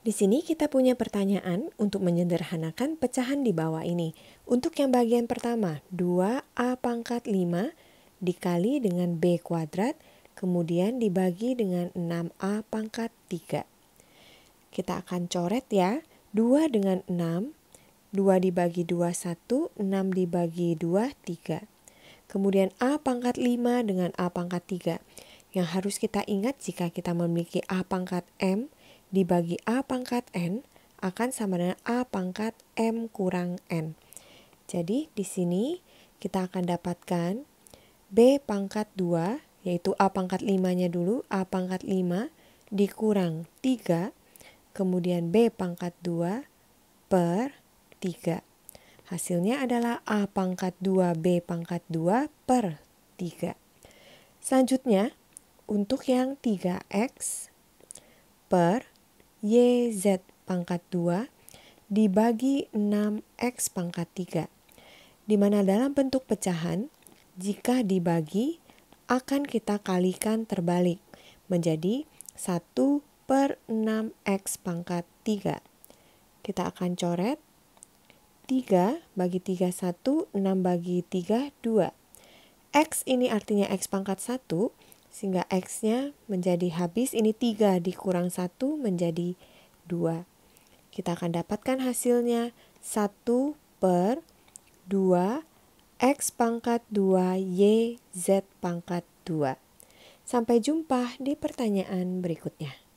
Di sini kita punya pertanyaan untuk menyederhanakan pecahan di bawah ini. Untuk yang bagian pertama, 2A pangkat 5 dikali dengan B kuadrat, kemudian dibagi dengan 6A pangkat 3. Kita akan coret ya, 2 dengan 6, 2 dibagi 2, 1, 6 dibagi 2, 3. Kemudian A pangkat 5 dengan A pangkat 3. Yang harus kita ingat jika kita memiliki A pangkat M, dibagi A pangkat N akan sama dengan A pangkat M kurang N. Jadi di sini kita akan dapatkan B pangkat 2 yaitu A pangkat 5-nya dulu, A pangkat 5 dikurang 3, kemudian B pangkat 2 per 3. Hasilnya adalah A pangkat 2 B pangkat 2 per 3. Selanjutnya, untuk yang 3X per YZ pangkat 2 dibagi 6X pangkat 3, di mana dalam bentuk pecahan, jika dibagi, akan kita kalikan terbalik menjadi 1 per 6X pangkat 3. Kita akan coret 3 bagi 3 1, 6 bagi 3 2. X ini artinya X pangkat 1, sehingga X-nya menjadi habis, ini 3 dikurang 1 menjadi 2. Kita akan dapatkan hasilnya 1 per 2 X pangkat 2 Y Z pangkat 2. Sampai jumpa di pertanyaan berikutnya.